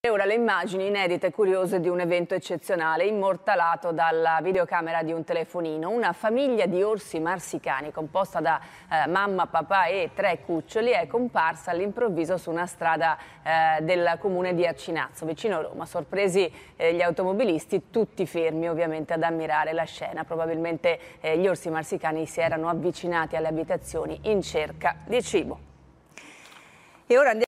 E ora le immagini inedite e curiose di un evento eccezionale, immortalato dalla videocamera di un telefonino. Una famiglia di orsi marsicani, composta da eh, mamma, papà e tre cuccioli, è comparsa all'improvviso su una strada eh, del comune di Arcinazzo, vicino a Roma. Sorpresi eh, gli automobilisti, tutti fermi ovviamente ad ammirare la scena. Probabilmente eh, gli orsi marsicani si erano avvicinati alle abitazioni in cerca di cibo. E ora andiamo...